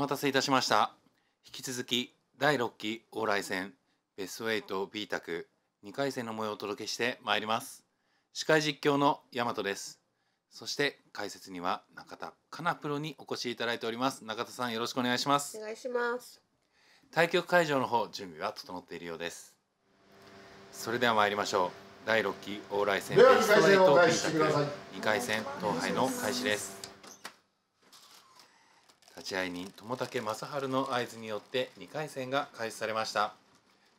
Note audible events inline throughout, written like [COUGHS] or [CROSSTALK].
お待たせいたしました引き続き第6期往来戦ベスト 8B 卓2回戦の模様をお届けしてまいります司会実況の大和ですそして解説には中田かなプロにお越しいただいております中田さんよろしくお願いしますお願いします対局会場の方準備は整っているようですそれでは参りましょう第6期往来戦ベスト8 B 卓2回戦東杯の開始です立会人友竹正治の合図によって2回戦が開始されました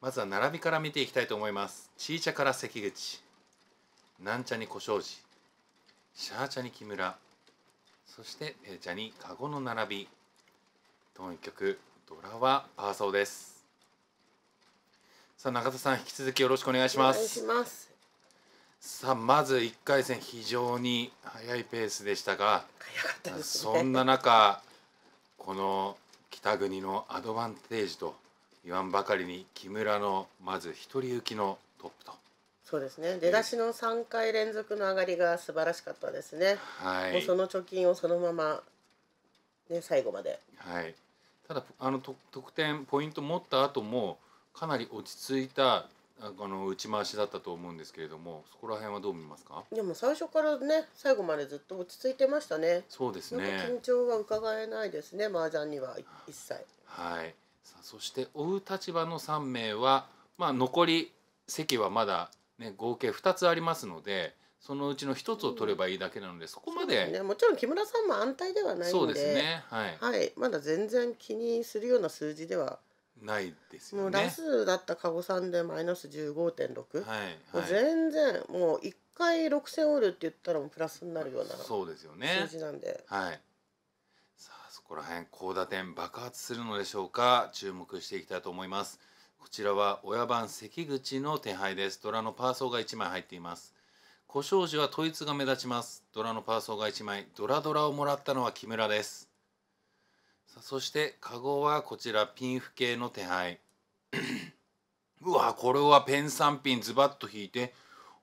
まずは並びから見ていきたいと思いますちいちゃから関口なんちゃに小庄司シャーちゃに木村そしてペーちゃにカゴの並び当一曲ドラはパーソーですさあ中田さん引き続きよろしくお願いしますさあまず1回戦非常に速いペースでしたが、早かっね、そんな中この北国のアドバンテージと言わんばかりに木村のまず一人行きのトップとそうですね出だしの3回連続の上がりが素晴らしかったですね、はい、もうその貯金をそのまま、ね、最後まで、はい、ただあの得点ポイント持った後もかなり落ち着いたあの打ち回しだったと思うんですけれどもそこら辺はどう見ますかでも最初からね最後までずっと落ち着いてましたねそうですね緊張は伺えないですね麻雀には一切はいさあそして追う立場の3名はまあ残り席はまだね合計2つありますのでそのうちの一つを取ればいいだけなので、うん、そこまでね、もちろん木村さんも安泰ではないのでそうですね、はい、はい、まだ全然気にするような数字ではないですよね。もうラスだった加護さんでマイナス十五点六。はい、もう全然もう一回六千オールって言ったらもプラスになるようなそうですよね数字なんで。はい、さあそこら辺高打点爆発するのでしょうか注目していきたいと思います。こちらは親番関口の手配です。ドラのパーソーが一枚入っています。故障時は統一が目立ちます。ドラのパーソーが一枚。ドラドラをもらったのは木村です。さあそしてカはこちらピン付系の手配 [COUGHS] うわこれはペン3ピンズバッと引いて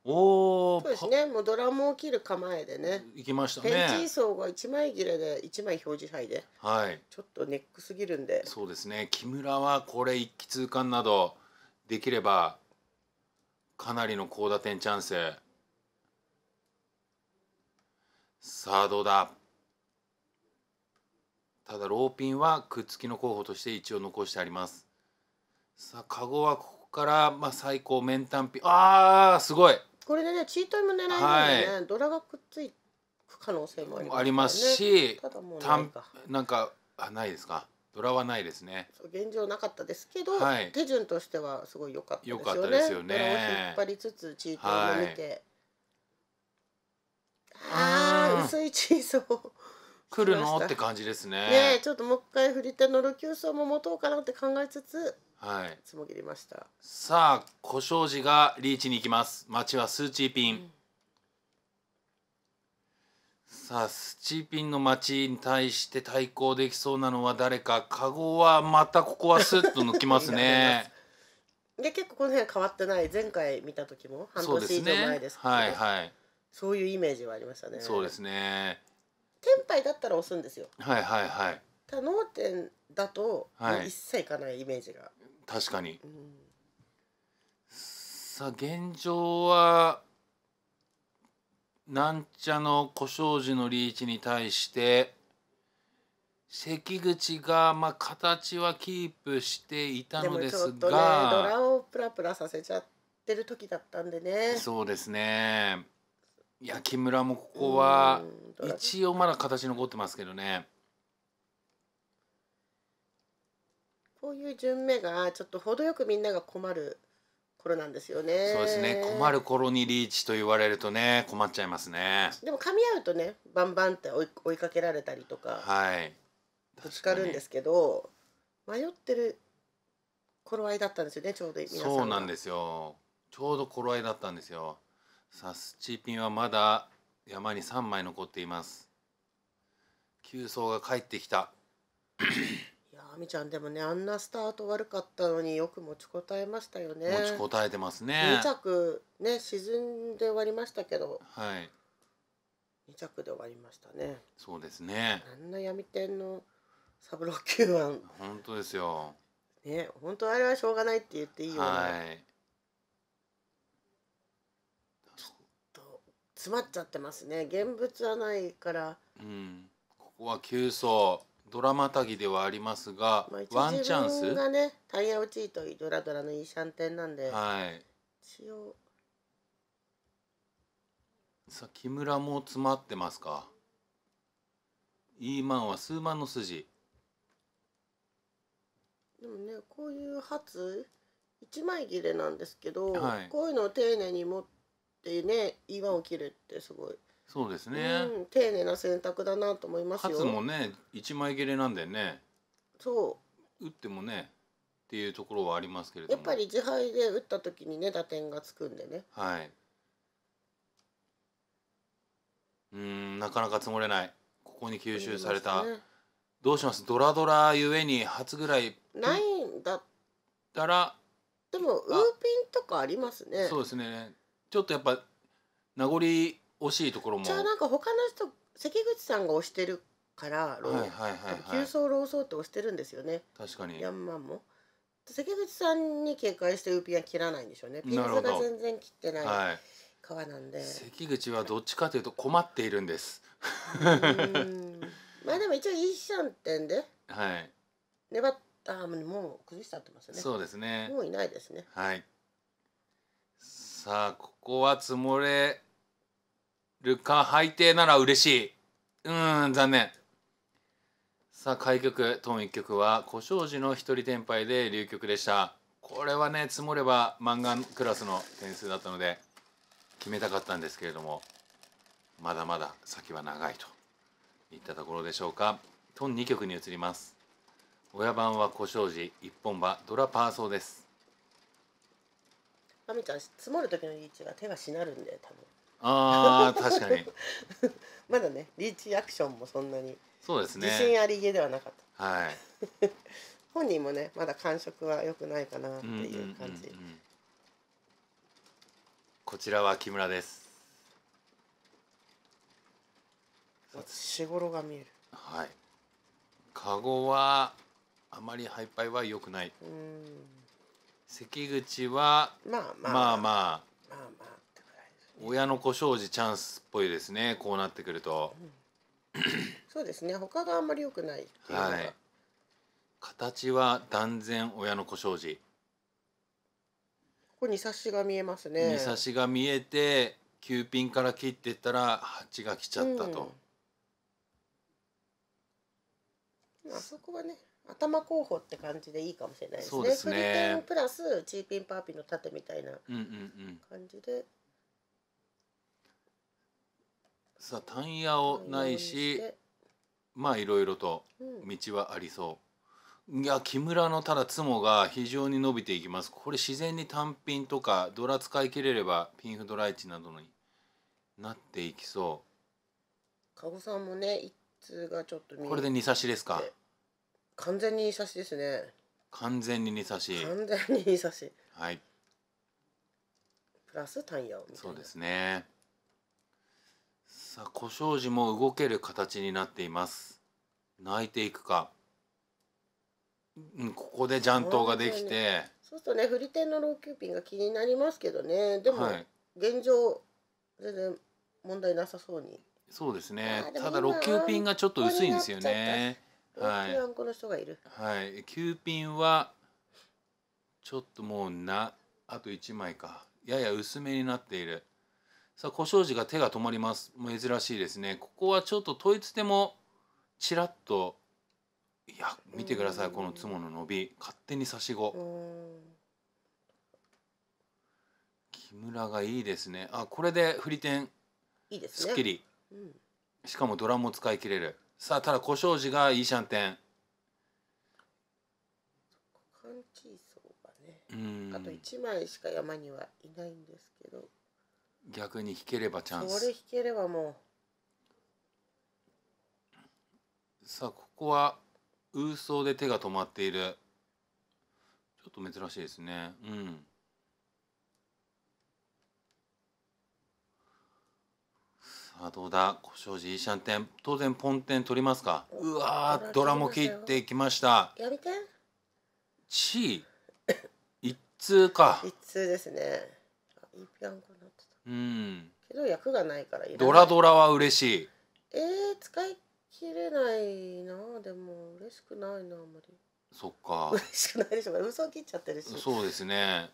おおそうですねもうドラムを切る構えでねいきましたねペンチーソーが1枚切れで1枚表示牌ではいちょっとネックすぎるんでそうですね木村はこれ一気通貫などできればかなりの高打点チャンスさあどうだただローピンはくっつきの候補として一応残してありますさあカゴはここからまあ最高面単品あーすごいこれでねチートイも狙えるんだね、はい、ドラがくっついく可能性もあります、ね,、ありますし、ただもね、なんかあないですかドラはないですね現状なかったですけど、はい、手順としてはすごい良かったですよねかったですよね引っ張りつつチートイも見て、はい、ああ薄いチーズを来るのって感じですね。ねちょっともう一回振り手のロキュも持とうかなって考えつつ、はい、つもぎりました。さあ小障子がリーチに行きます。町はスーチーピン。うん、さあスチーピンの町に対して対抗できそうなのは誰かカゴはまたここはスッと抜きますね。[LAUGHS] で結構この辺変わってない前回見た時も半年以上前ですけど、ね、ねはいはい、そういうイメージはありましたね。そうですね天杯だったら押すんですよはいはいはい多能天だと、はい一切いかないイメージが、確かにうん、さあ現状はなんちゃの小障子のリーチに対して関口がまあ形はキープしていたでのでちょすっとねドラをプラプラさせちゃってる時だったんでねそうですねや木村もここは一応まだ形残ってますけどねこういう順目がちょっと程よくみんなが困る頃なんですよねそうですね困る頃にリーチと言われるとね困っちゃいますねでも噛み合うとねバンバンって追いかけられたりとかはいぶつかるんですけど迷ってる頃合いだったんですよねちょうど皆さんそうなんですよちょうど頃合いだったんですよサスチーピンはまだ山に3枚残っています急走が帰ってきたいやあみちゃんでもねあんなスタート悪かったのによく持ちこたえましたよね持ちこたえてますね2着ね沈んで終わりましたけどはい2着で終わりましたねそうですねあんな闇天のサブロー級は本当ですよね本当あれはしょうがないって言っていいようはい、詰まっちゃってますね現物はないから、うん、ここは急走ドラマたぎではありますが、まあ、ワンチャンスがねタイヤ落ちといいドラドラのいいシャンテンなんで、はい、一応さあ木村も詰まってますかイーマンは数万の筋でもねこういう初一枚切れなんですけど、はい、こういうのを丁寧に持っってね言を切るってすごいそうですね、うん、丁寧な選択だなと思いますよもね一枚切れなんでねそう打ってもねっていうところはありますけれどやっぱり自敗で打った時にね打点がつくんでねはいうんなかなか積もれないここに吸収された、ね、どうしますドラドラゆえに初ぐらいないんだったらでもウーピンとかありますねそうですねちょっとやっぱ名残惜しいところもじゃあなんか他の人関口さんが押してるからロー、はい急走老僧って押してるんですよね確かにヤンマンも関口さんに警戒してウーピンは切らないんでしょうねピンズが全然切ってない、川なんで関口はどっちかというと困っているんですまあでも一応いいシャンテンではい粘ったもう崩しちゃってますねそうですねもういないですねはいさあここは積もれるか敗底なら嬉しいうん残念さあ開局トン1局は小障子の一人天敗で流局でしたこれはね積もれば漫画クラスの点数だったので決めたかったんですけれどもまだまだ先は長いといったところでしょうかトン2局に移ります親番は小障子一本場ドラパーソーですあちゃん積もる時のリーチは手がしなるんで多分ああ確かに [LAUGHS] まだねリーチアクションもそんなにそうですね自信ありげではなかったはい [LAUGHS] 本人もねまだ感触は良くないかなっていう感じ、うんうんうんうん、こちらは木村ですが見えるはいカゴはあまりハイパイは良くないうん関口はまあまあまあまあ、まあ、親の子障子チャンスっぽいですねこうなってくると、うん、そうですね他があんまり良くないいうはい、形は断然親の子障子ここに差しが見えますねに差しが見えて9ピンから切ってったら8が来ちゃったと、うん、あそこはね頭候補って感じでいいかもしれないですね。そうですねフリテンプラスチーピンパーピンの盾みたいな感じで。うんうんうん、さあタイヤをないしまあいろいろと道はありそう。うん、いや木村のただツモが非常に伸びていきますこれ自然に単品とかドラ使い切れればピンフドライチなどになっていきそう加護さんもね一通がちょっとこれで2差しですか完全にい差しですね完全に煮差し完全にい差しはいプラス単ンそうですねさあ小障子も動ける形になっています泣いていくかうんここでジャントができて、そうするとね振り手のローキューピンが気になりますけどねでも、はい、現状全然問題なさそうにそうですねただローキューピンがちょっと薄いんですよねはい。あんこの人がいる。はい。ピンはちょっともうなあと1枚か。やや薄めになっている。さあ小障子が手が止まります。珍しいですね。ここはちょっと統一でもちらっといや見てくださいこのツモの伸び勝手に差し子。木村がいいですね。あこれで振り点。いいですね。すっきり。うん、しかもドラムも使い切れる。さあただ小障子がいいシャンテンがねあと1枚しか山にはいないんですけど逆に引ければチャンスこれ引ければもうさあここはウーソーで手が止まっているちょっと珍しいですねうんさあどうだ故障時イーシャンテン当然ポンテン取りますかうわドラも切っていきましたやめてチー一通か一通ですねいいピアンコになってたうんけど役がないからドラドラは嬉しいえー、使い切れないなでも嬉しくないなあんまりそっか嬉しくないでしょう嘘切っちゃってるしそうですね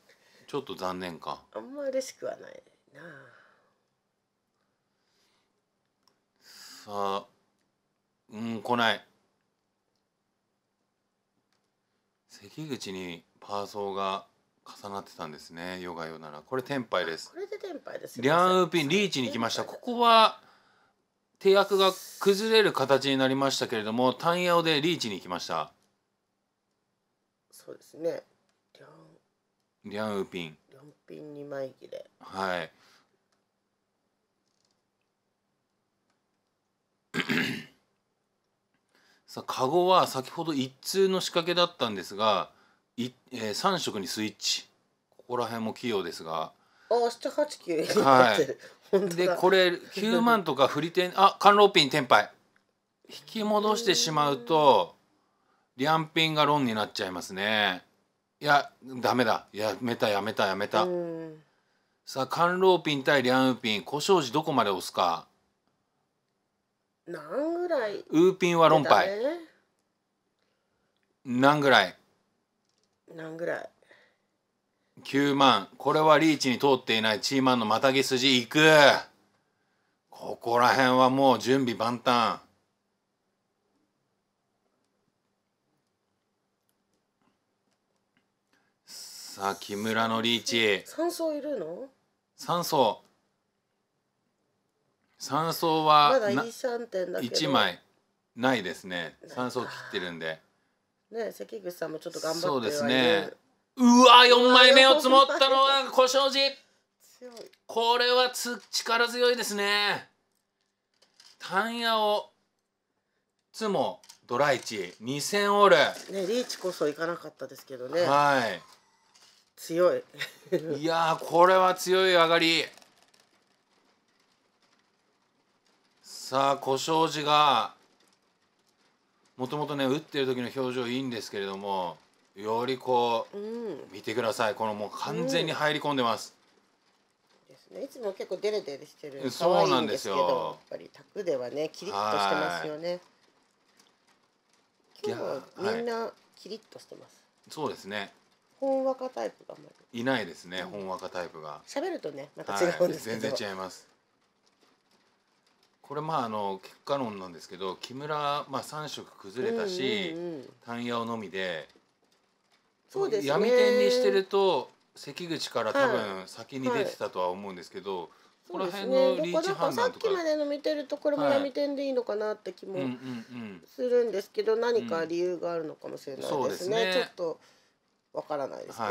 ちょっと残念かあんま嬉しくはないなあさあうん来ない関口にパーソーが重なってたんですねヨガヨならこれテンパイですこれでテンパイですリャンウーピンリーチに来ましたここは手役が崩れる形になりましたけれどもタンヤオでリーチに来ましたそうですねリャンリャンウーピンリャンピン2枚切れはい [CLEARS THROAT] さあカゴは先ほど一通の仕掛けだったんですがい、えー、3色にスイッチここら辺も器用ですがあ下8 9はい [LAUGHS] でこれ9万とか振り点あカンローピン転敗引き戻してしまうとリャンピンがロンになっちゃいますねいやダメだやめたやめたやめたさあカンローピン対リャンピン小障子どこまで押すか何ぐらいウーピンは論敗、何ぐらい何ぐらい9万これはリーチに通っていないチーマンのまたぎ筋いくここら辺はもう準備万端さあ木村のリーチ3層いるの3層三層はまだい3点だけど1枚ないですね三層切ってるんでね関口さんもちょっと頑張ってそうですねうわ四枚目を積もったのは小障子これはつ力強いですねタンヤをつもドライチ二千オールねリーチこそ行かなかったですけどねはい強いいやこれは強い上がりさあ小障子がもともとね打ってる時の表情いいんですけれどもよりこう、うん、見てくださいこのもう完全に入り込んでます、ですね。いつも結構デレデレしてる。そうなんですよ可いですけどやっぱり卓ではね、キリッとしてますよね。い今日はみんなキリッとしてます。そうですねほんわかタイプがあんまり。いないですね、うんほんわかタイプが、喋るとね、また違うんですけど。はい、全然違いますこれまああの結果論なんですけど木村、まあ、3色崩れたし、うん単ヤオのみでそうです、ね、闇天にしてると関口から多分先に出てたとは思うんですけど、はいこの辺のリーチ判断とかさっきまでの見てるとこれも闇点でいいのかなって気もするんですけど、何か理由があるのかもしれないですね,、ちょっとわからないですけど、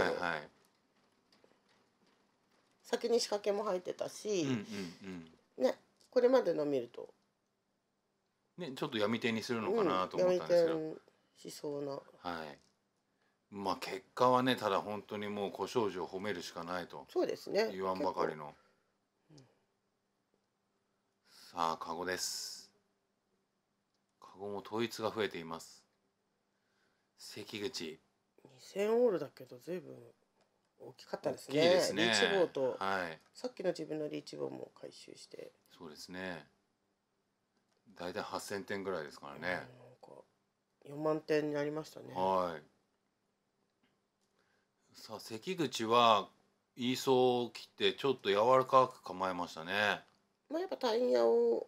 先に仕掛けも入ってたし、うんねこれまでの見るとね、ちょっと闇手にするのかなと思ったんですけど、うん、しそうなはいまあ結果はねただ本当にもう小少女を褒めるしかないとそうですね言わんばかりの、うん、さあカゴですカゴも統一が増えています関口2000オールだけど随分大きかったですね大きいですねリーチ棒と、はい、さっきの自分のリーチ棒も回収してそうですね大体8,000点ぐらいですからね4万点になりましたねはいさあ関口はイーソを切ってちょっと柔らかく構えましたねまあやっぱタイヤを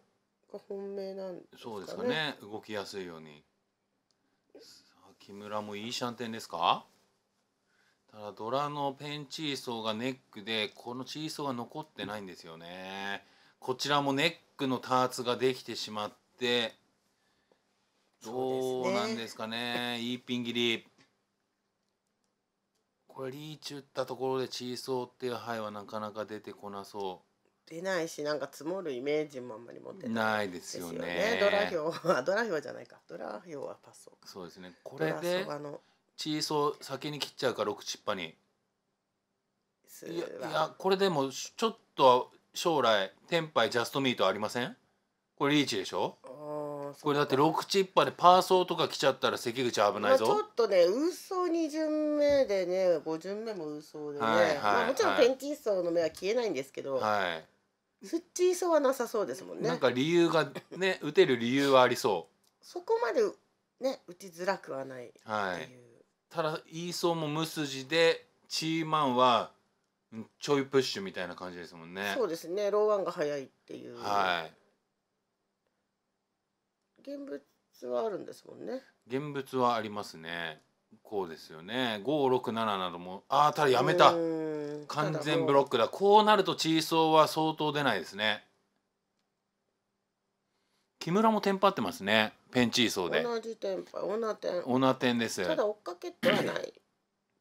が本命なんですかねそうですかね動きやすいように木村もいいシャンテンですかただドラのペンチーソーがネックでこのチーソーが残ってないんですよねこちらもネックの多発ができてしまってどうなんですかねいいピン切りこれリーチ打ったところでチーソーっていう牌はなかなか出てこなそう出ないしなんか積もるイメージもあんまり持ってないですよね、ドラヒョウはドラヒョウじゃないかドラヒョウはパソそうですねこれでチーソー先に切っちゃうか6チッパにいやこれでもちょっと将来天杯ジャストミートありませんこれリーチでしょこれだって六チッパーでパーソーとか来ちゃったら関口危ないぞ、ちょっとね嘘二巡目でね五巡目も嘘でね、はいはい、まあ、もちろんペンキー層の目は消えないんですけど、はい、スッチー層はなさそうですもんねなんか理由がね [LAUGHS] 打てる理由はありそうそこまでね打ちづらくはないはいただイーソーも無筋でチーマンはちょいプッシュみたいな感じですもんね。そうですね。ローワンが早いっていう。はい。現物はあるんですもんね。現物はありますね。こうですよね。五六七なども、ああ、ただやめた。完全ブロックだ。こうなると、チーソーは相当出ないですね。木村もテンパってますね。ペンチーソーで。同じテンパ、オナテン。オナテンです。ただ追っかけてはないで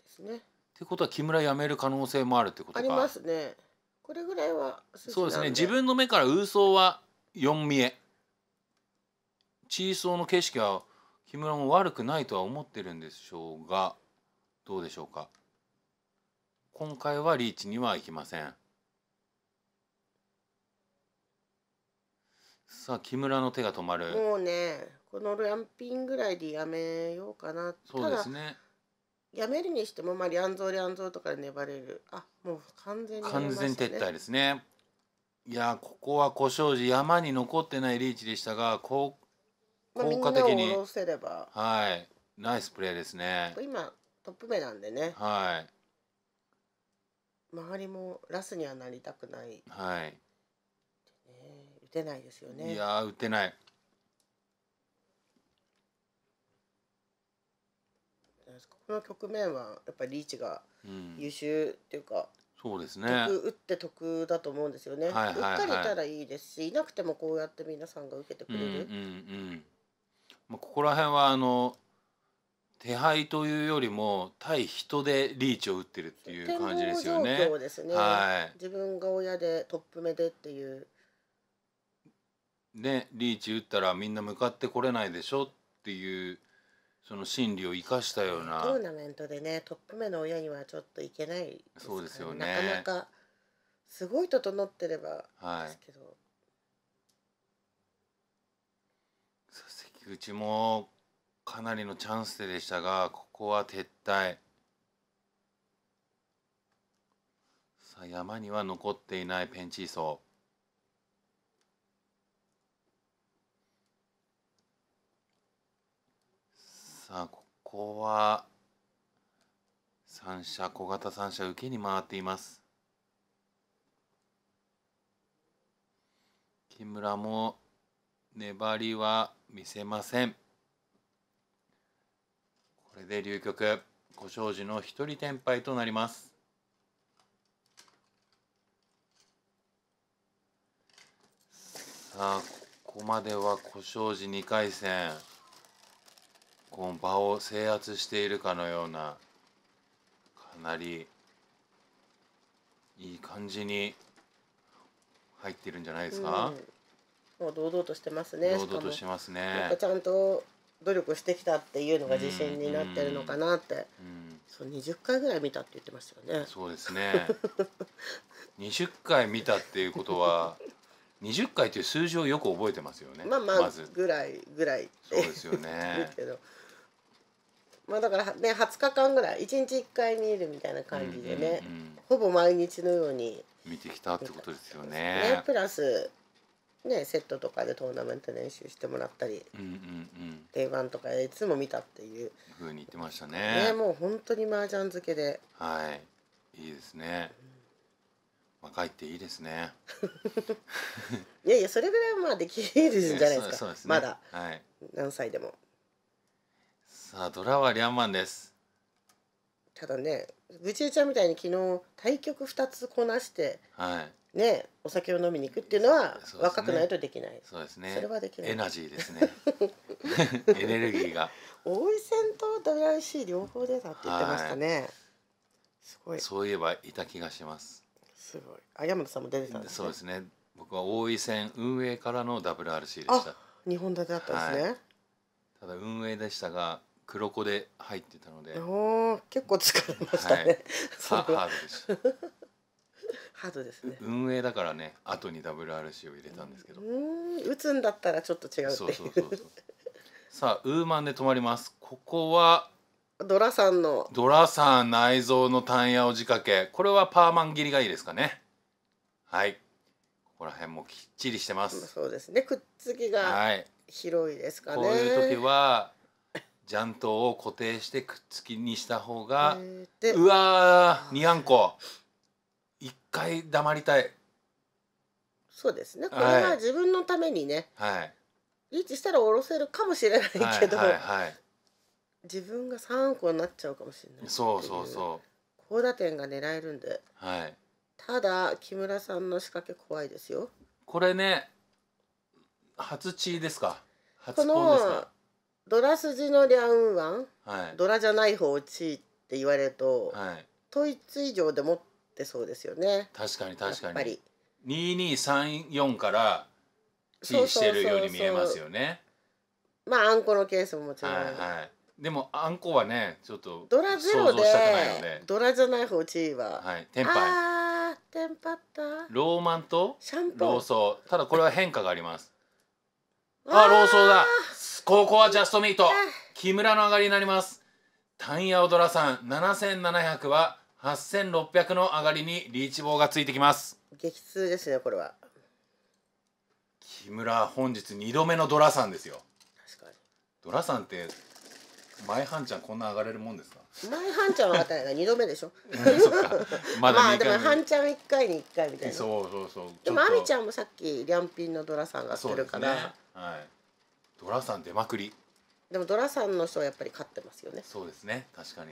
すね。ってことは木村辞める可能性もあるってことかありますねこれぐらいはそうですね自分の目からウーは四見え地位層の景色は木村も悪くないとは思ってるんでしょうがどうでしょうか今回はリーチにはいきませんさあ木村の手が止まるもうねこのランピンぐらいでやめようかなそうですねやめるにしてもまあリャンゾーリャンゾーとかで粘れるあもう完全に、ね、完全撤退ですねいやここは小障子山に残ってないリーチでしたが効効果的に、はいナイスプレーですね今トップ目なんでねはい周りもラスにはなりたくないはい、ね、打てないですよねいや打てないの局面はやっぱりリーチが優秀っていうか、うん、そうですね打って得だと思うんですよね、はいはいはい、打ったりたらいいですしいなくてもこうやって皆さんが受けてくれる、うんうんうん、まあ、ここら辺はあの手配というよりも対人でリーチを打ってるっていう感じですよね。ねはい、自分が親でトップ目でっていう。ねリーチ打ったらみんな向かってこれないでしょっていうその心理を生かしたようなトーナメントでねトップ目の親にはちょっといけないですそうですよねなかなかすごい整ってればですけど、はい、関口もかなりのチャンスでしたがここは撤退さあ山には残っていないペンチーソーさあここは三者小型三者受けに回っています木村も粘りは見せませんこれで流局小庄司の一人転敗となりますさあここまでは小庄司2回戦この場を制圧しているかのようなかなりいい感じに入ってるんじゃないですか、うん、もう堂々としてますね堂々としてますねちゃんと努力してきたっていうのが自信になってるのかなって、うんうん、そう20回ぐらい見たって言ってましたよねそうですね20 [LAUGHS] 回見たっていうことは20回という数字をよく覚えてますよねまあまあ、ま、ぐらいぐらいそうですよね [LAUGHS] けどまあ、だからね20日間ぐらい1日1回見るみたいな感じでね、うんうんうん、ほぼ毎日のように見てきたってことですよね。ねプラスね、セットとかでトーナメント練習してもらったり、うんうんうん、定番とかいつも見たっていうふうに言ってましたねねもう本当に麻雀漬けではいいいですね、うん、若いっていいですね [LAUGHS] いやいやそれぐらいまあできるじゃないですかそうです、ね、まだ、はい、何歳でもさあドラはリャンマンですただねぐちえちゃんみたいに昨日対局二つこなして、はい、ねお酒を飲みに行くっていうのはう、ね、若くないとできないそうですねそれはできないエナジーですね [LAUGHS] エネルギーが大井戦とドライシー両方出たって言ってましたね、はい、すごいそういえばいた気がしますすごいあ山田さんも出てたんです、ね、そうですね僕は大井戦運営からの WRC でした日本立てだったんですね、はい、ただ運営でしたが黒子で入ってたのでお結構疲れましたね、はい、[LAUGHS] ハードです [LAUGHS] ハードですね運営だからね後に WRC を入れたんですけどうん打つんだったらちょっと違うそうそうそうそうさあウーマンで止まりますここはドラさんのドラさん内臓のタンヤを仕掛けこれはパーマン切りがいいですかねはいここら辺もきっちりしてますそうですねくっつきが広いですかね、はい、こういう時はジャントを固定してくっつきにした方が、えー、うわー2あんこ一回黙りたいそうですねこれは自分のためにね、はい、リーチしたら下ろせるかもしれないけど、はいはいはい、自分が3個になっちゃうかもしれないそうそうそう高打点が狙えるんで、はい、ただ木村さんの仕掛け怖いですよこれね初チですかこのドラ筋のリャンワン、はい、ドラじゃない方をチーって言われると、はい、統一以上で持ってそうですよね確かに確かに二二三四からチーしてるように見えますよねまああんこのケースももちろん、はいはい、でもあんこはねちょっとドラゼロでドラじゃない方チーは、はい、テンパイあーテンパったローマンとシャンプーローソーただこれは変化がありますああローソーだここはジャストミート、木村の上がりになりますタンヤオドラさん7700は8600の上がりにリーチ棒がついてきます激痛ですねこれは木村本日2度目のドラさんですよ確かに。ドラさんって前半ちゃんこんな上がれるもんですか前半ちゃんは上たながか度目でしょ、うん、[LAUGHS] まだまあでも半ちゃん1回に1回みたいなそうそうそうでも亜美ちゃんもさっきリャンピンのドラさんがしてるから、ね、はいドラさん出まくりでもドラさんの人はやっぱり勝ってますよねそうですね確かに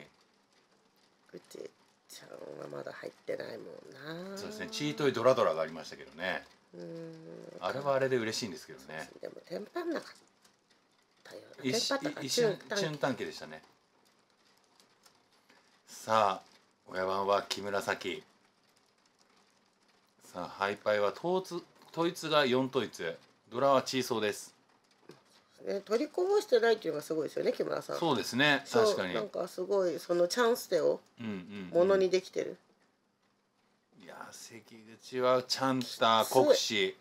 グチちゃんはまだ入ってないもんなそうですねチートイドラドラがありましたけどねうんあれはあれで嬉しいんですけどねでもテンパんなかったよな一瞬瞬短期でしたねさあ親番は木村咲さあハイパイはトーツトイツが4トイツドラはチーソーですね取りこぼしてないっていうのがすごいですよね木村さんそうですね確かになんかすごいそのチャンスでをものにできてる、うんうんうん、いや関口はチャンター国士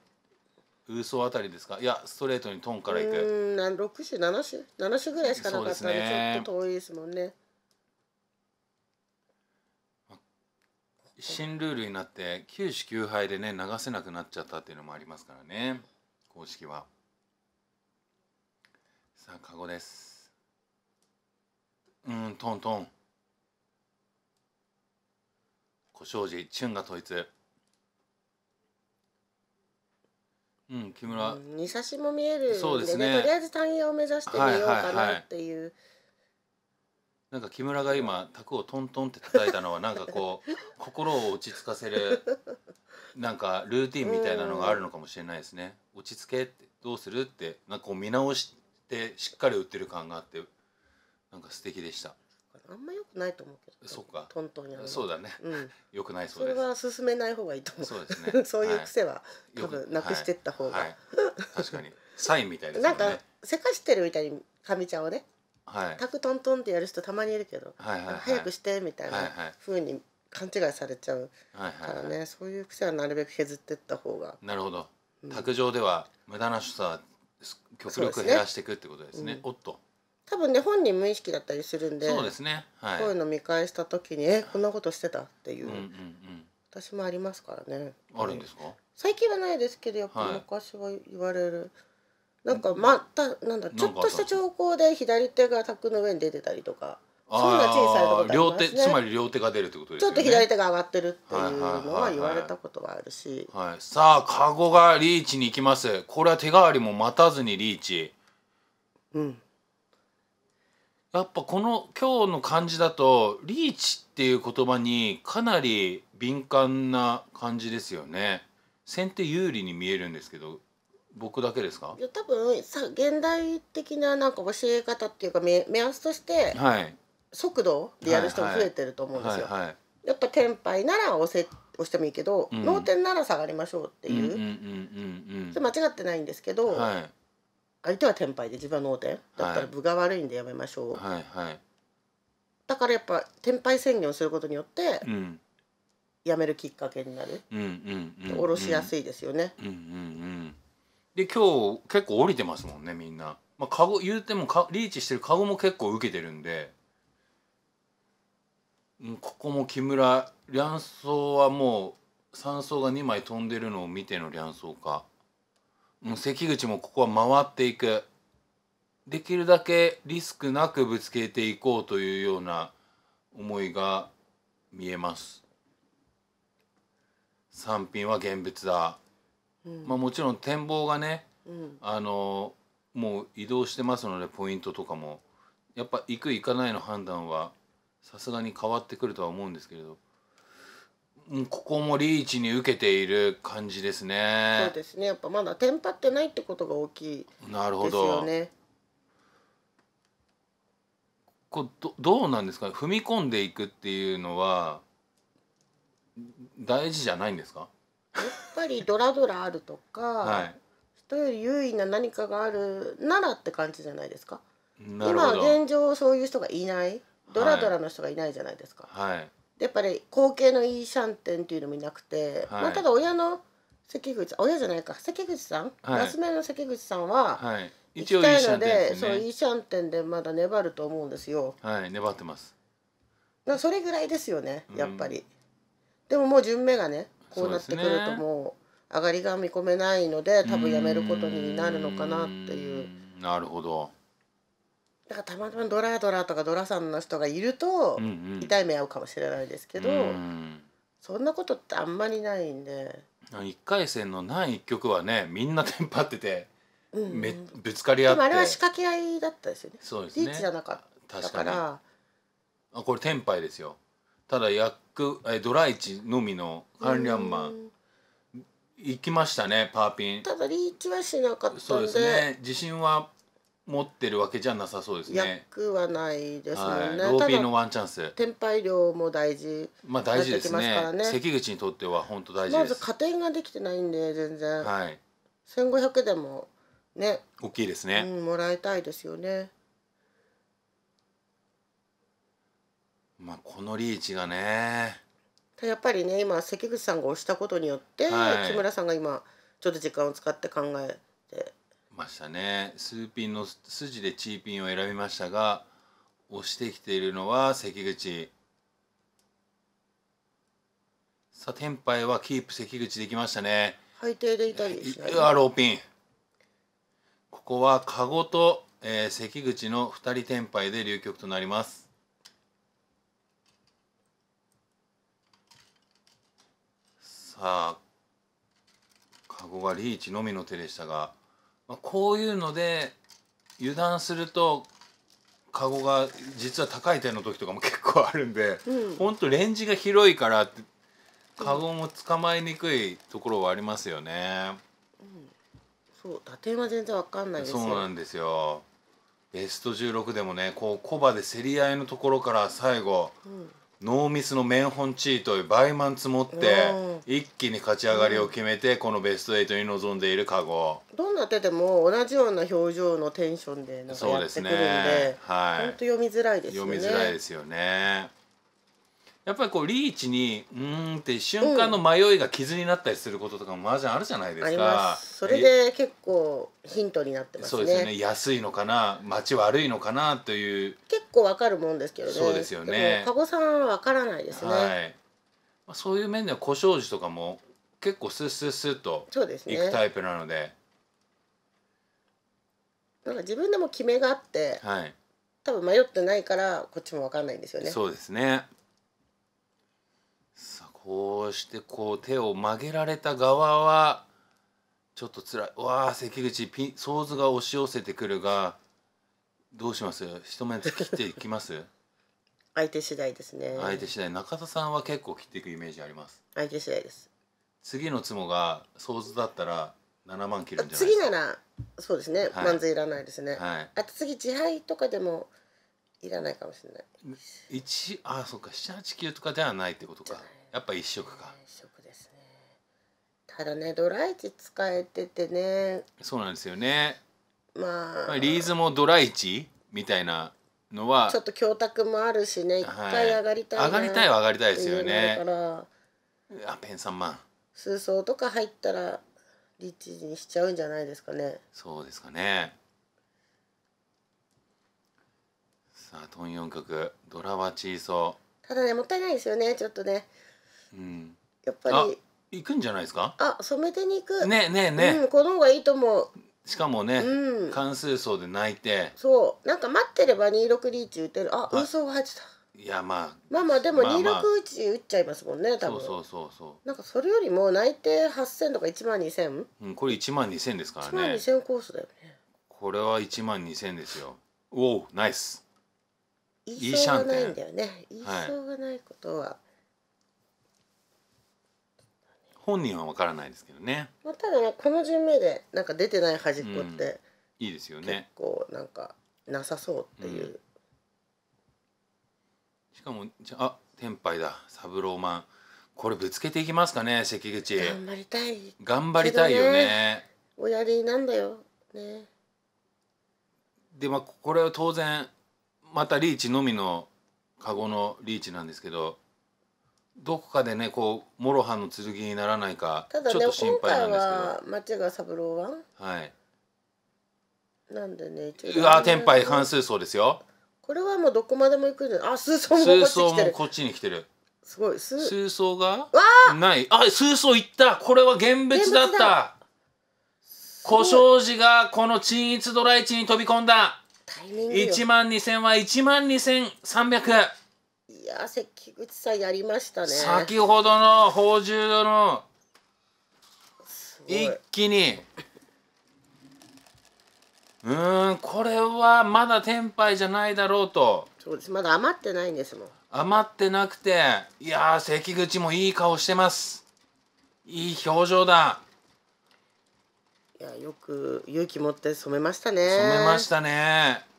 嘘あたりですかいやストレートにトンからいくうん6種7種7種ぐらいしかなかったんで、ね、ちょっと遠いですもんね新ルールになって9死9敗でね流せなくなっちゃったっていうのもありますからね公式は。さあカゴですうんトントン小庄司チュンが統一うん木村、うん、しも見えるそうですねとりあえず単位を目指してみようかなっていう、はいはいはいなんか木村が今卓をトントンって叩いたのはなんかこう [LAUGHS] 心を落ち着かせるなんかルーティンみたいなのがあるのかもしれないですね。落ち着けってどうするってなんかこう見直しってしっかり売ってる感があってなんか素敵でしたあんまよくないと思うけどそっかトントンやそうだね、うん、よくないそうですそれは進めない方がいいと思うそうですね [LAUGHS] そういう癖は、はい、多分なくしてった方が、はいはい、確かにサインみたいですねなんかせかしてるみたいにかみちゃんをねはい、タクトントンってやる人たまにいるけど、はいはいはい、早くしてみたいなふうに勘違いされちゃうからね、はいはいはい、そういう癖はなるべく削ってった方がなるほど、卓上では無駄な所作は極力減らしていくってことですね。すねうん、おっと。多分ね本人無意識だったりするんでそうですね、はい、こういうの見返した時に「えこんなことしてた」っていう,、うんうんうん、私もありますからねあるんですか最近はないですけどやっぱ昔は言われる、はい、なんかまたなんだちょっとした兆候で左手が卓の上に出てたりとかそんな小さいとこ、ね、両手つまり両手が出るってこと、ね、ちょっと左手が上がってるっていうのは言われたことがあるし、はい、はいはい、さあカゴがリーチに行きますこれは手代わりも待たずにリーチうんやっぱこの今日の感じだとリーチっていう言葉にかなり敏感な感じですよね先手有利に見えるんですけど僕だけですか多分さ現代的ななんか教え方っていうか目目安として、はい、速度でやる人も増えてると思うんですよ。やっぱテンなら押せ押してもいいけど、うん、脳天なら下がりましょうっていう,、うんうんうん、うん、そ間違ってないんですけど、はい、相手はテンで自分は脳天だったら部が悪いんでやめましょう、はいはい、だからやっぱテン宣言をすることによって、うん、やめるきっかけになる、うんうんうんう下ろしやすいですよね。うんうんうん、で今日結構降りてますもんねみんな。まあ、カゴ言うてもかリーチしてるカゴも結構受けてるんでここも木村卵巣はもう酸素が2枚飛んでるのを見ての卵巣か関口もここは回っていくできるだけリスクなくぶつけていこうというような思いが見えます3品は現物だ、うん、まあもちろん展望がね、うん、あのもう移動してますのでポイントとかもやっぱ行く行かないの判断はさすがに変わってくるとは思うんですけれどここもリーチに受けている感じですねそうですねやっぱまだテンパってないってことが大きいですよねなるほどこどどうなんですか踏み込んでいくっていうのは大事じゃないんですかやっぱりドラドラあるとか、はい、人より優位な何かがあるならって感じじゃないですか今現状そういう人がいないドラドラの人がいないじゃないですか。はい、やっぱり後継のいいシャンテンっていうのもいなくて、はい、まあ、ただ親の関口親じゃないか関口さん、はい、娘の関口さんは、はい、行きたいので、そういいシャンテンでまだ粘ると思うんですよ。はい粘ってます。だそれぐらいですよねやっぱり、うん、でももう順目がねこうなってくるともう上がりが見込めないので多分やめることになるのかなっていう。うなるほど。だからたまたまドラドラとかドラさんの人がいると、痛い目合うかもしれないですけど、うん、そんなことってあんまりないんで1回戦のない曲はねみんなテンパってて、うんうん、めぶつかり合ってでもあれは仕掛け合いだったですよねそうですねリーチじゃなかったからあこれテンパイですよただ役えドライのみのカンリャンマン、行きましたねパーピンただリーチはしなかったんでそうですね自信は持ってるわけじゃなさそうですね。役はないですもんね。はい、ローピンのワンチャンス。転廃量も大事、ね、まあ大事ですね。関口にとっては本当大事まず加点ができてないんで全然。はい。千五百でもね。大きいですね、うん、もらいたいですよね。まあこのリーチがね。やっぱりね今関口さんが押したことによって、はい、木村さんが今ちょっと時間を使って考えて。ましたね数ピンの筋でチーピンを選びましたが押してきているのは関口さあ天杯はキープ関口できましたね背底でいたりですねローピンここはカゴと、えー、関口の2人天杯で流局となりますさあカゴがリーチのみの手でしたがまあ、こういうので油断すると籠が実は高い点の時とかも結構あるんで、うん、ほんとレンジが広いからカゴも捕まえにくいところはありますよね。うん、そう打点は全然わかんないそうなんですよ。ベスト16でもねこうコバで競り合いのところから最後、うん、ノーミスのメンホンチート倍満積もって一気に勝ち上がりを決めて、このベスト8に臨んでいるカゴどんな手でも同じような表情のテンションでなんかやってくるんで、ねはい、本当読みづらいですよね読みづらいですよねやっぱりこうリーチにうんって瞬間の迷いが傷になったりすることとかも麻雀あるじゃないですか。すそれで結構ヒントになってます、ね、そうですよね。安いのかな、街悪いのかなという。結構わかるもんですけどね。そうですよね。加護さんはわからないですね。はい。まあそういう面では小障時とかも結構スッスッスッといくタイプなので。でね、なんか自分でも決めがあって、はい、多分迷ってないからこっちもわかんないんですよね。そうですね。こうしてこう手を曲げられた側はちょっとつらいわあ関口ピン想像が押し寄せてくるがどうします一目切っていきます [LAUGHS] 相手次第ですね相手次第中田さんは結構切っていくイメージあります相手次第です次のツモが想像だったら7万切るんじゃないですか次ならそうですね、はい、マンいらないですね、はい、あと次自敗とかでもいらないかもしれない一あそっか789とかではないってことかやっぱ一色か一色ですねただねドライチ使えててねそうなんですよねまあリーズもドライチみたいなのはちょっと供託もあるしね一回上がりたい、はい、上がりたいは上がりたいですよねだからあペン三万数層とか入ったらリッチにしちゃうんじゃないですかねそうですかねさあトン四角ドラはチーソーただねもったいないですよねちょっとねうんやっぱり行くんじゃないですかあ染めてに行くねねね、うん、この方がいいと思うしかもね、うん、関数層で泣いてそうなんか待ってれば26リーチ打てるあ嘘が入ってたいやまあまあまあでも26打打っちゃいますもんね多分そうそうそうそうなんかそれよりも内定8000とか1万2000うんこれ1万2000ですからね1万2000コースだよねこれは1万2000ですよおおナイスいいそうないんだいうがないことは、い本人は分からないですけどね、まあ、ただねこの順目でなんか出てない端っこって、うん、いいですよね結構なんかなさそうっていう、うん、しかもじゃあ天杯だ三郎マンこれぶつけていきますかね関口頑張りたい頑張りたいよねおやりなんだよねでまあこれは当然またリーチのみのカゴのリーチなんですけどどこかでねこうモロハの剣にならないかただちょっと心配なんですけど今回は町が三郎ははいなんでねうわ天杯半数層ですよこれはもうどこまでも行くんあ数層もこっ数ち層来てもこっちに来てるすごい数数層がないあ数層いったこれは現物だっただ小障子がこの鎮一ドライチに飛び込んだ一万二千は一万二千三百。いや関口さんやりましたね先ほどの宝珠の一気にうんこれはまだ天杯じゃないだろうとそうですまだ余ってないんですもん余ってなくていや関口もいい顔してますいい表情だいやよく勇気持って染めましたね染めましたね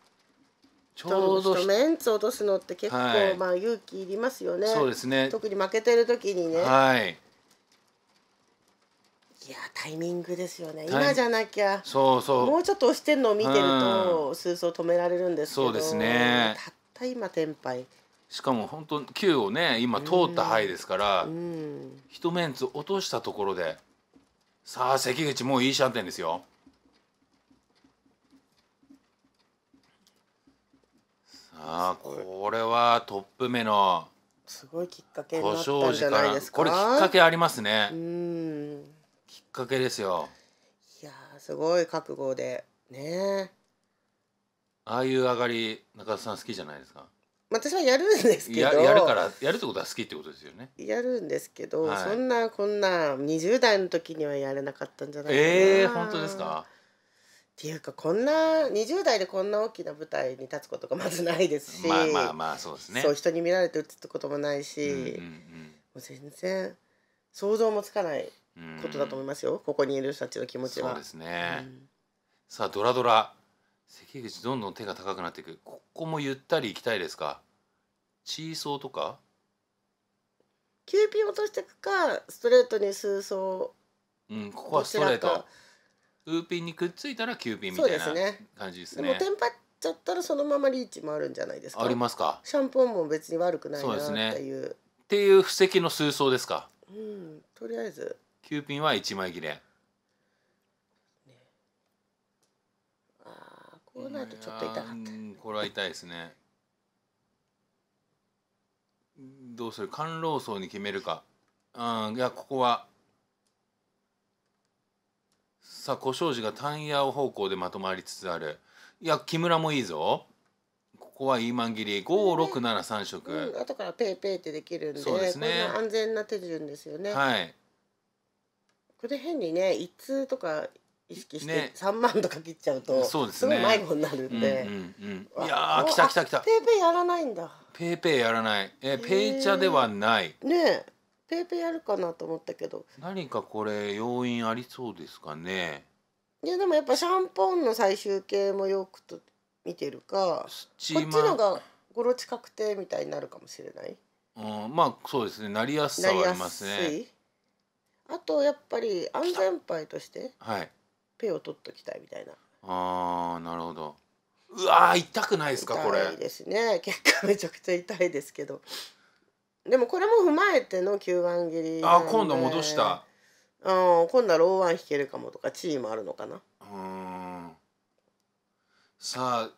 ちょうどメンツ落とすのって結構、はい、まあ勇気いりますよね。そうですね。特に負けてる時にね。はい。いやタイミングですよね。今じゃなきゃ、そうそう。もうちょっと押してんのを見てると、うん、数層止められるんですけど。そうですね。たった今天敗。しかも本当九をね今通った範囲ですから、うん、一メンツ落としたところで、さあ関口もういいシャンテンですよ。ああこれはトップ目のすごいきっかけになったんじゃないですかこれきっかけありますねうんきっかけですよいやすごい覚悟でねああいう上がり中田さん好きじゃないですか私はやるんですけどやるからやるってことは好きってことですよねやるんですけど、はい、そんなこんな20代の時にはやれなかったんじゃないかなえー、本当ですかっていうかこんな20代でこんな大きな舞台に立つことがまずないですしまあまあまあそうですねそう人に見られて打つってこともないし、うんうんうん、もう全然想像もつかないことだと思いますよ、うん、ここにいる人たちの気持ちは。そうですね、うん、さあドラドラ関口どんどん手が高くなっていくここもゆったりいきたいですかチーソーとかキューピン落としていくかストレートに数層うんここはストレートウーピンにくっついたらキューピンみたいな感じですね。でもテンパっちゃったらそのままリーチもあるんじゃないですか。ありますか。シャンポンも別に悪くないなっていう。うね、っていう布石の数層ですか。うん、とりあえず。キューピンは一枚切れ。ね、ああ、こうなるとちょっと痛かった。これは痛いですね。どうする？肝労層に決めるか。うん、いやここはさあ小障司がタンヤオ方向でまとまりつつあるいや木村もいいぞここはイーマン切り五六七三色、うん、後からペイペイってできるんでそうですね安全な手順ですよねはいこれ変にね一通とか意識して三万とか切っちゃうと、そうですね迷子になるんで、うんうんうん、いや来た来た来たペイペイやらないんだペイペイやらないえペイチャではないねペーペーやるかなと思ったけど何かこれ要因ありそうですかねいやでもやっぱシャンポンの最終形もよくと見てるかこっちのがゴロチ確定みたいになるかもしれない、うん、まあそうですねなりやすさはありますねあとやっぱり安全牌としてはいペを取っときたいみたいな、はい、あなるほどうわ痛くないですかこれ痛いですね結果めちゃくちゃ痛いですけどでもこれも踏まえての吸盤切りあ今度戻したうん今度はローワン引けるかもとか地位もあるのかなうんさあ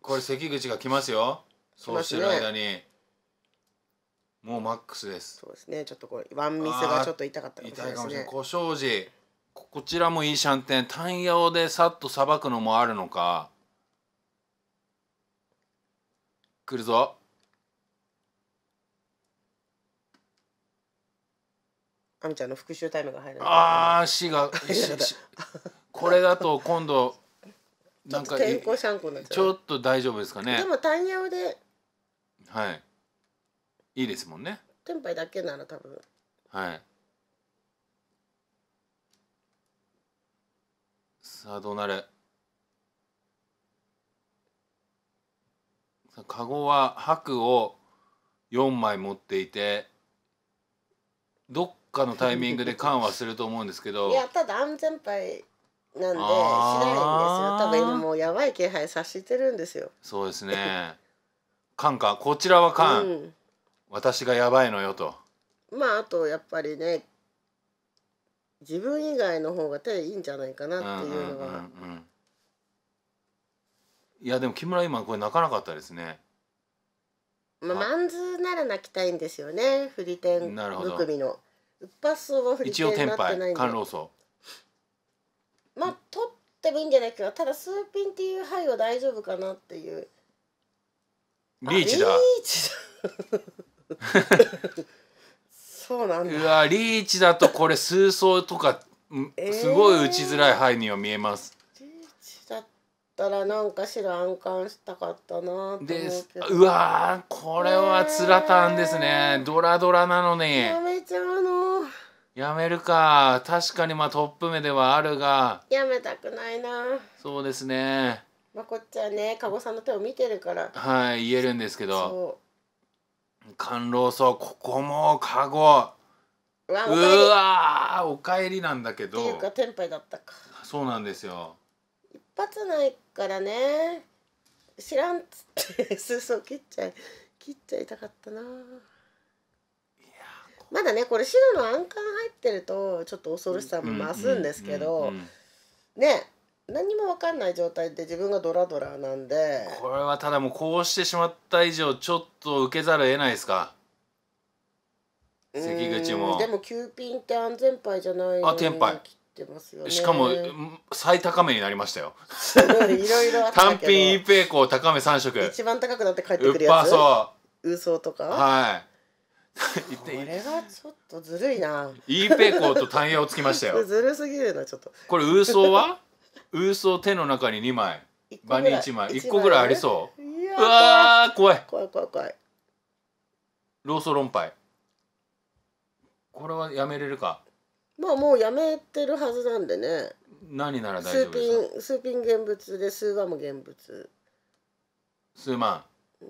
これ関口が来ますよそうしてる間に、ね、もうマックスですそうですねちょっとこれワンミスがちょっと痛かったかもしれないね痛いかもしれない小障子こちらもいいシャンテンタンヤオでさっとさばくのもあるのか来るぞあみちゃんの復習タイムが入るああ足が [LAUGHS] これだと今度なんか健康シャンコになっちゃうちょっと大丈夫ですかねでもタンヤオではいいいですもんねテンパイだけなら多分はいさあどうなるさあカゴは白を4枚持っていてどっかのタイミングで緩和すると思うんですけどいやただ安全牌なんでしないんですよ多分今もうやばい気配察してるんですよそうですね感かこちらは感、うん、私がやばいのよとまああとやっぱりね自分以外の方が手いいんじゃないかなっていうのは、うんうんうんうん、いやでも木村今これ泣かなかったですねまあ、マンズなら泣きたいんですよね振り点含みの。一発相一応天なってない杯甘露草まあ取ってもいいんじゃないけどただ数ピンっていう牌は大丈夫かなっていうリーチだリーチだそうなんだうわリーチだとこれ数層とかすごい打ちづらい牌には見えますたらなんかしら暗観したかったなですうわこれはつらたんですね、ね、ドラドラなのにやめちゃうのやめるか確かにまあトップ目ではあるがやめたくないなそうですねまあ、こっちはねかごさんの手を見てるからはい言えるんですけど甘露草ここもかごうわうわおかえりなんだけどっていうか天杯だったかそうなんですよ発ないからね知らんっつって裾 [LAUGHS] 切っちゃい切っちゃいたかったなまだねこれ白の暗管入ってるとちょっと恐ろしさも増すんですけどね何も分かんない状態で自分がドラドラなんでこれはただもうこうしてしまった以上ちょっと受けざるを得ないですか関口もでも9ピンって安全牌じゃないあ天牌ってますよねしかも最高めになりましたよいろいろ単品一高高め三色一番高くなって帰ってくるやつとかはい [LAUGHS] これはちょっとずるいなイーペコと単ンをつきましたよずるすぎるなちょっとこれウーソーはウーソー手の中に二枚場に一枚一個ぐらいありそううわ怖い怖い怖い怖いローソロンパイこれはやめれるかまあもうやめてるはずなんでね何なら大丈夫ですかピン数ピン現物で数万も現物数万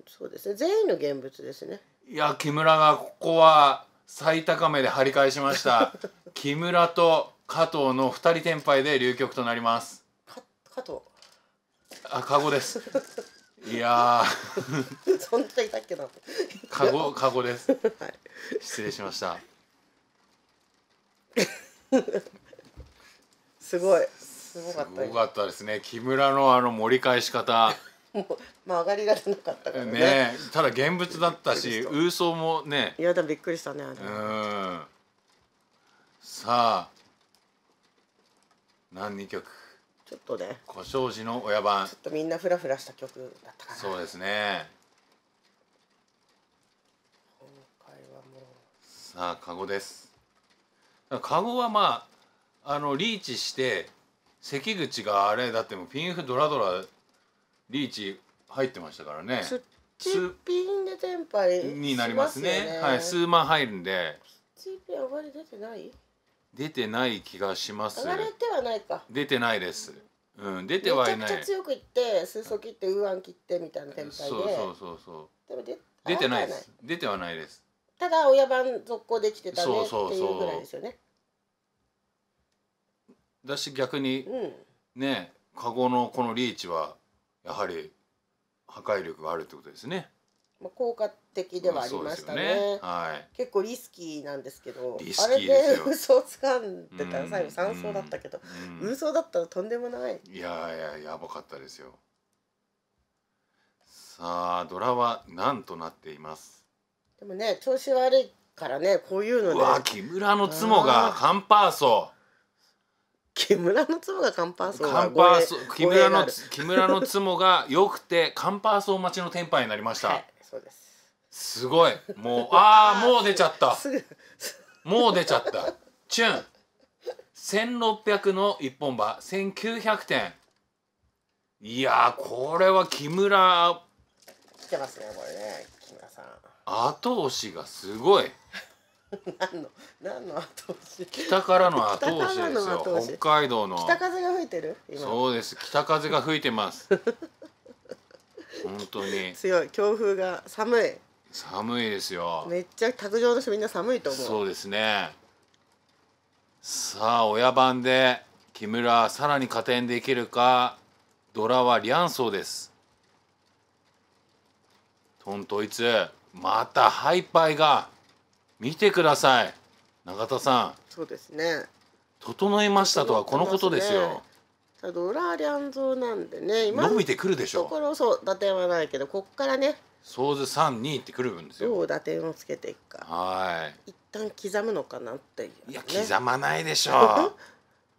そうですね全員の現物ですねいや木村がここは最高値で張り返しました [LAUGHS] 木村と加藤の二人転敗で流局となります加藤あカゴです [LAUGHS] いやそんな人いたっけなーカゴカゴです [LAUGHS] はい失礼しました [LAUGHS] すごいすごかったすごかったですね木村のあの盛り返し方 [LAUGHS] もう曲がりがなかったからねねただ現物だったし嘘想もねいやでもびっくりしたねあれうんさあ何2曲ちょっとね小障子の親番ちょっとみんなフラフラした曲だったかなそうですね今回はもうさあカゴですカゴはまああのリーチして関口があれだってもピンフドラドラリーチ入ってましたからねすっちピンでテンパイ、ね、になりますねはい数万入るんでスり出てない出てない気がします上れてはないか出てないです、うん、出てはいないめちゃくちゃ強くいって数層切って右腕切ってみたいなテ展開でそうそうそうそうでもで出てないです出てはないですただ親番続行できてたねっていうぐらいですよねだし逆にね、うん、カゴのこのリーチはやはり破壊力があるってことですね。まあ、効果的ではありましたねね、はい、結構リスキーなんですけどあれで嘘をつかんでたら最後3層だったけど、うん、嘘だったらとんでもないいやいややばかったですよさあドラはなんとなっていますでもね調子悪いからねこういうので、うわ木村のツモがカンパーソー木村の妻がカンパーソカンパーソ木村の木村の妻が良くてカンパーソ待ちの天杯になりました、はい、そうですすごいもうああ [LAUGHS] もう出ちゃったもう出ちゃったチュン1600の一本馬1900点いやこれは木村来てますねこれね木村さん後押しがすごい [LAUGHS] 何の何の後押し北からの後押しです北からの後よ押北海道の北風が吹いてるそうです北風が吹いてます [LAUGHS] 本当に強い強風が寒い寒いですよめっちゃ卓上の人みんな寒いと思うそうですねさあ親番で木村さらに加点できるかドラはリャンソーですトントイツまたハイパイが見てください永田さんそうですね整いましたとはこのことですよただ裏リャン像なんでね今伸びてくるでしょところそう打点はないけどこっからね総勢三二ってくるんですよどう打点をつけていくかはい一旦刻むのかなっていう、ね、いや刻まないでしょ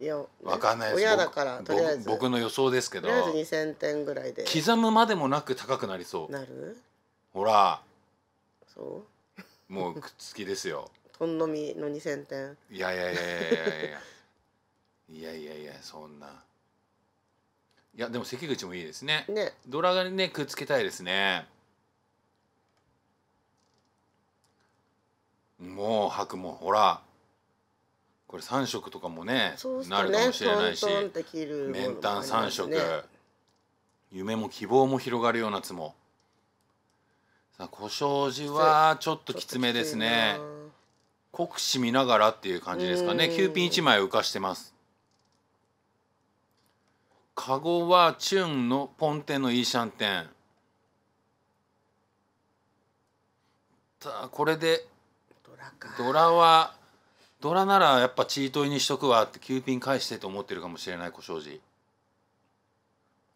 う [LAUGHS] いや、ね、わかんないです親だからとりあえず僕の予想ですけどとりあえず二千点ぐらいで刻むまでもなく高くなりそうなるほらそうもうくっつきですよとんのみの2000点いやいやいやいやいやいやいやいやそんないやでも関口もいいですねねドラがねくっつけたいですねもう吐くもほらこれ3色とかもねそなるかもしれないしトントンっね面3色夢も希望も広がるようなつもさあ小障子はちょっときつめですね国士見ながらっていう感じですかね9ピン1枚浮かしてますカゴはチュンのポンテのイーシャンテンさあこれでドラはドラならやっぱチートイにしとくわって9ピン返してと思ってるかもしれない小障子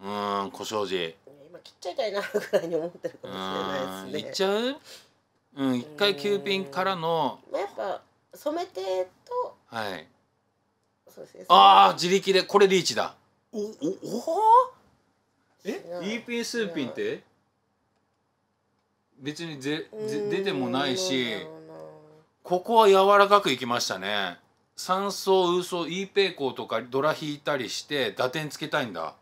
うん小障子今切っちゃいたいなぐらいに思ってるかもしれないですねっちゃううん一回9ピンからのやっぱ染めてとはいそうですねああ自力でこれリーチだおおおえイーピンスーピンって別にぜぜ出てもないしここは柔らかくいきましたね三層ウーソイーペーコーとかドラ引いたりして打点つけたいんだ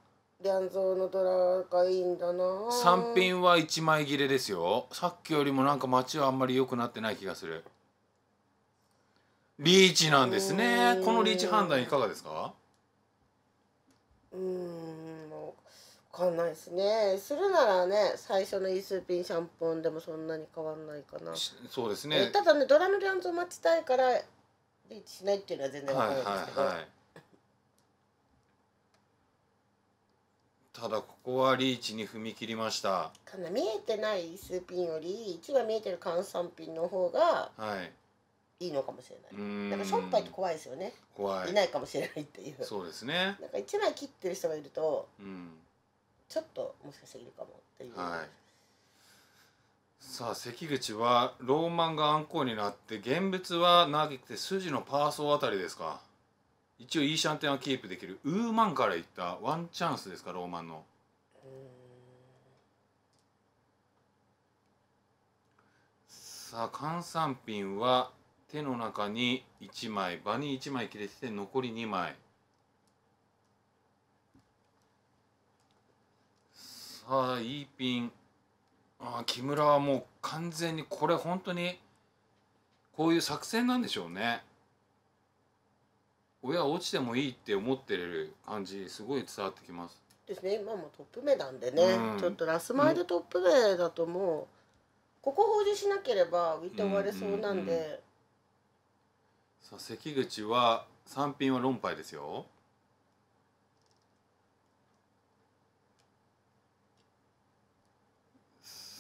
ギャンゾーのドラがいいんだな三品は一枚切れですよさっきよりもなんか街はあんまり良くなってない気がするリーチなんですねこのリーチ判断いかがですかうんわかんないですねするならね最初のイースピンシャンポンでもそんなに変わんないかなそうですねただねドラのリャンゾー待ちたいからリーチしないっていうのは全然わかるんですけど、はいはいはいただここはリーチに踏み切りましたかな見えてない数ピンより一番見えてる換算ピンの方がはいいいのかもしれないなんかしょっぱいって怖いですよね怖いいないかもしれないっていうそうですねなんか一枚切ってる人がいると、うん、ちょっともしかしているかもっていう、はい、さあ関口はローマンがアンコウになって現物は投げて筋のパーソーあたりですか一応イーシャンテンはキープできるウーマンからいったワンチャンスですかローマンのさあ換算ピンは手の中に1枚場に1枚切れてて残り2枚さあいいピンあ木村はもう完全にこれ本当にこういう作戦なんでしょうね親落ちてもいいって思ってる感じすごい伝わってきますですね今もトップ目なんでね、うん、ちょっとラスマイルトップ目だともう、うん、ここ補充しなければ浮いて終われそうなんで、うんうんうん、さあ関口は三品は論敗ですよ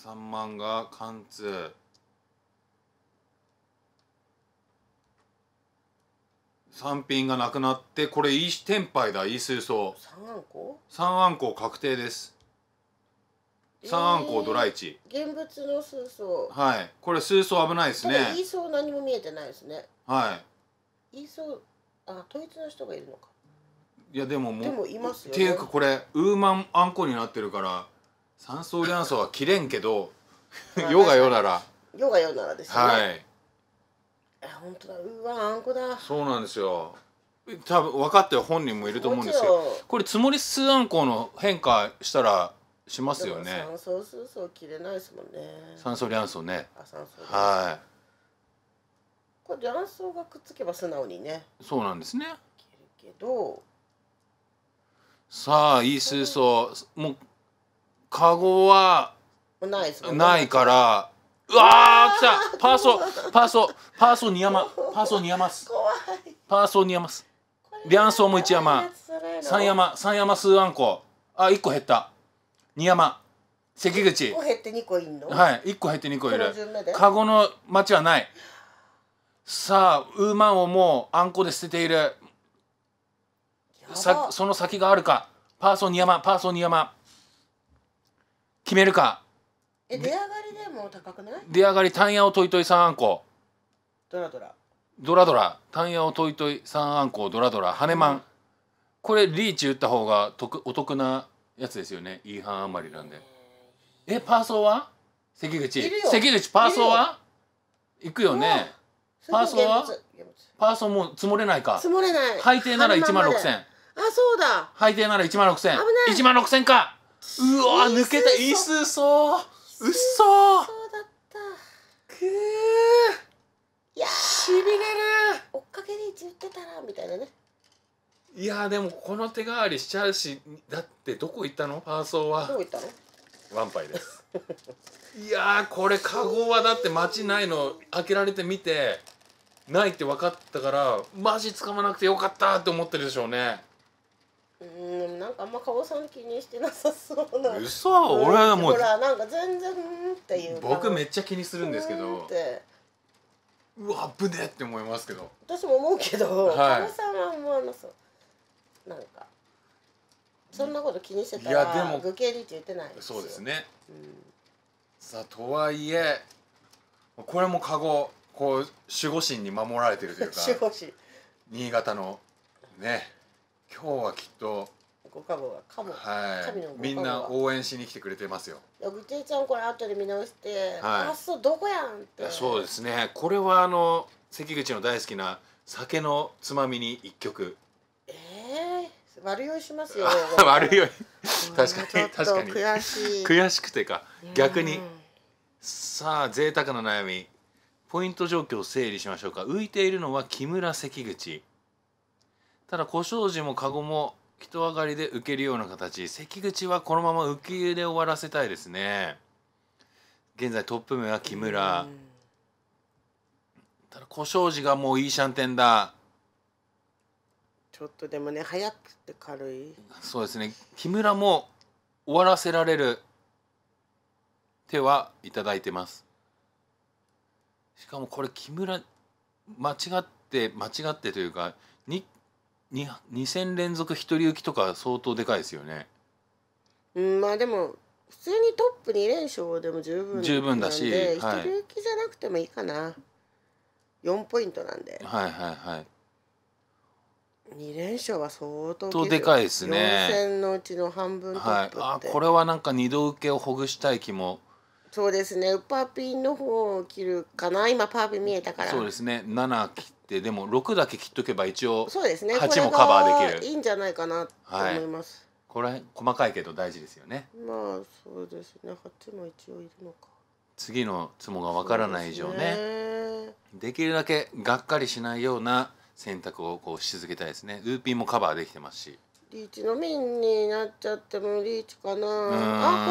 3万が貫通三品がなくなってこれいい天杯だいい水槽三あんこ三あんこ確定です三あんこドライチ、えー、現物の水槽はいこれ水槽危ないですね言いそう何も見えてないですねはい言いあ統一の人がいるのかいやでももでもいますよ、ね、っていうかこれウーマンあんこになってるから三層リャンソは切れんけど [LAUGHS] 世が世なら世が世ならですねはいえ本当だうわあんこだそうなんですよ多分分かってる本人もいると思うんですけどこれ積もり数あんこの変化したらしますよね酸素数素切れないですもんね酸素卵巣ねあ酸素はいこれ卵巣がくっつけば素直にねそうなんですねけどさあいい水素もうカゴはないからうわー来たパーソパーソパーソ2山パーソ2山す怖いパーソ2山す両層も1山3山3山数あんこあ一1個減った2山関口1個減って2個いるのはい1個減って2個いるカゴの町はないさあウーマンをもうあんこで捨てているさその先があるかパーソン2山パーソン2山決めるかえ出上がりでも高くない出上がりタンヤオトイトイ3あんこドラドラドラドラタンヤオトイトイ3あんこドラドラ羽まん、うん、これリーチ打った方が得お得なやつですよね違反あんまりなんでえパーソーは関口関口パーソーは行くよねパーソーはパーソーも積もれないか積もれない配定なら1万6000あそうだ配定なら1万6000 1万6000かうわ抜けたいすそう嘘そうだったくーいやしびれる追っかけでー言ってたなみたいなねいやでもこの手代わりしちゃうしだってどこ行ったのパーソーはどこ行ったのワンパイです [LAUGHS] いやこれカゴはだって街ないの開けられてみてないって分かったからマジ捕まなくてよかったって思ってるでしょうねうんなんかあんま加護さん気にしてなさそうな嘘、う俺はもうほらなんか全然っていう僕めっちゃ気にするんですけどうわ危ねえって思いますけど私も思うけど、はい、加護さんはもうあのそうなんかそんなこと気にしてたらいやでも愚形理って言ってないそうですね、うん、さあとはいえこれも加護こう守護神に守られてるというか [LAUGHS] 守護神新潟のね今日はきっとごがはい、みんな応援しに来てくれてますよぐてちゃんこれ後で見直して、はい、あそうどこやんってそうですねこれはあの関口の大好きな酒のつまみに一曲ええ悪酔いしますよ [LAUGHS] 悪酔い確かに確かに悔しい悔しくてか逆にさあ贅沢な悩みポイント状況を整理しましょうか浮いているのは木村関口ただ小障子も籠も人上がりで受けるような形関口はこのまま受けで終わらせたいですね現在トップ目は木村ただ小障子がもういいシャンテンだちょっとでもね早くて軽いそうですね木村も終わらせられる手はいただいてますしかもこれ木村間違って間違ってというか2戦連続一人行きとか相当でかいですよね。うんまあでも普通にトップ2連勝でも十分十分だし、一人行きじゃなくてもいいかな。はい、4ポイントなんで。はいはいはい。2連勝は相当でかいですね。4戦のうちの半分トップ、はい、あこれはなんか二度受けをほぐしたい気も。そうですね。ウパピンの方を切るかな。今パーピン見えたから。そうですね。7切ででも6だけ切っとけば一応そうですね8もカバーできるいいんじゃないかなと思います、はい、これ細かいけど大事ですよねまあそうですね8も一応いるのか次のツモがわからない以上ねねできるだけがっかりしないような選択をこうし続けたいですねウーピンもカバーできてますしリーチのンになっちゃってもリーチかな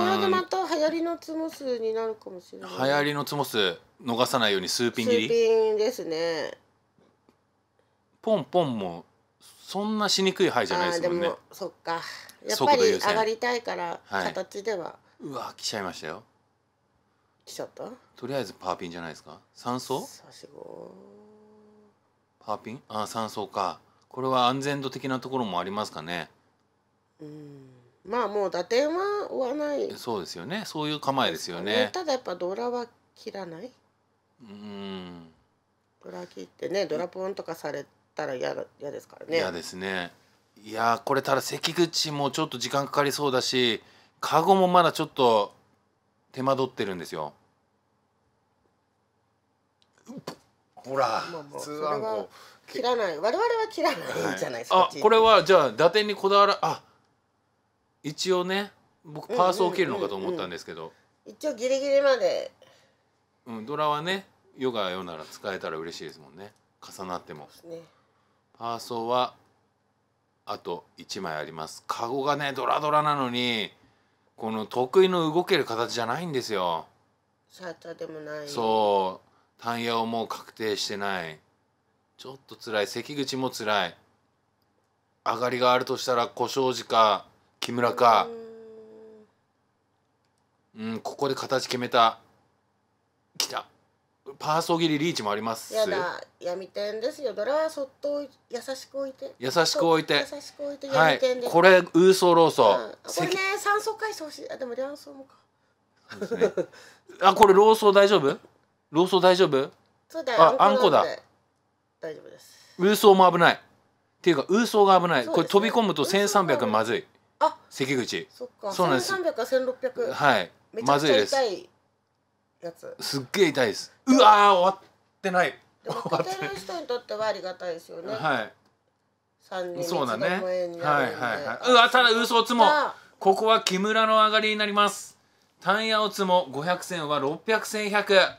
あこれでまた流行りのツモ数になるかもしれない流行りのツモ数逃さないようにスーピン切り数ピンですねポンポンもそんなしにくい牌じゃないですもんねそっかやっぱり上がりたいから形では、はい、うわ来ちゃいましたよ来ちゃったとりあえずパーピンじゃないですか三層パーピンあ三層かこれは安全度的なところもありますかねうんまあもう打点は追わないそうですよねそういう構えですよね、ね、ただやっぱドラは切らないうんドラ切ってねドラポンとかされたら嫌嫌ですからね。嫌ですね。いやこれただ関口もちょっと時間かかりそうだしカゴもまだちょっと手間取ってるんですよ。ほら、通あんこ。切らない、我々は切らないじゃないですか。はい、あ、これはじゃあ、打点にこだわら、あ。一応ね、僕パースを切るのかと思ったんですけど。一応ギリギリまで。うん、ドラはね、ヨガよなら使えたら嬉しいですもんね。重なっても。ね、パーソーはあと1枚ありますカゴがねドラドラなのにこの得意の動ける形じゃないんですよシャターでもないそうタイヤをもう確定してないちょっと辛い関口も辛い上がりがあるとしたら小庄司か木村かうんここで形決めたきたパーソギリリーチもありますやだ闇天ですよドラそっと優しく置いて優しく置いて優しく置いて闇天で、はい、これウーソーローソー、うん、これね酸素回想しあでも卵巣もかそうですねあこれローソー大丈夫ローソー大丈夫そうだああんこだ大丈夫ですウーソーも危ないっていうかウーソーが危ない、ね、これ飛び込むと千三百まずいあ関口そっかそうなん千す百3 0 0か1600はいまずいですやつすっげえ痛いですうわ終わってない終わ勝てる人にとってはありがたいですよねはい三人そうだねはいはいはいうわただ嘘をつもここは木村の上がりになります単野ヤを積も500戦は600戦100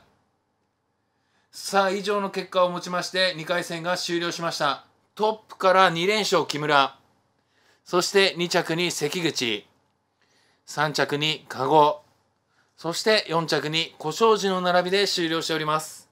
さあ以上の結果をもちまして2回戦が終了しましたトップから2連勝木村そして2着に関口3着に加護そして4着に小障時の並びで終了しております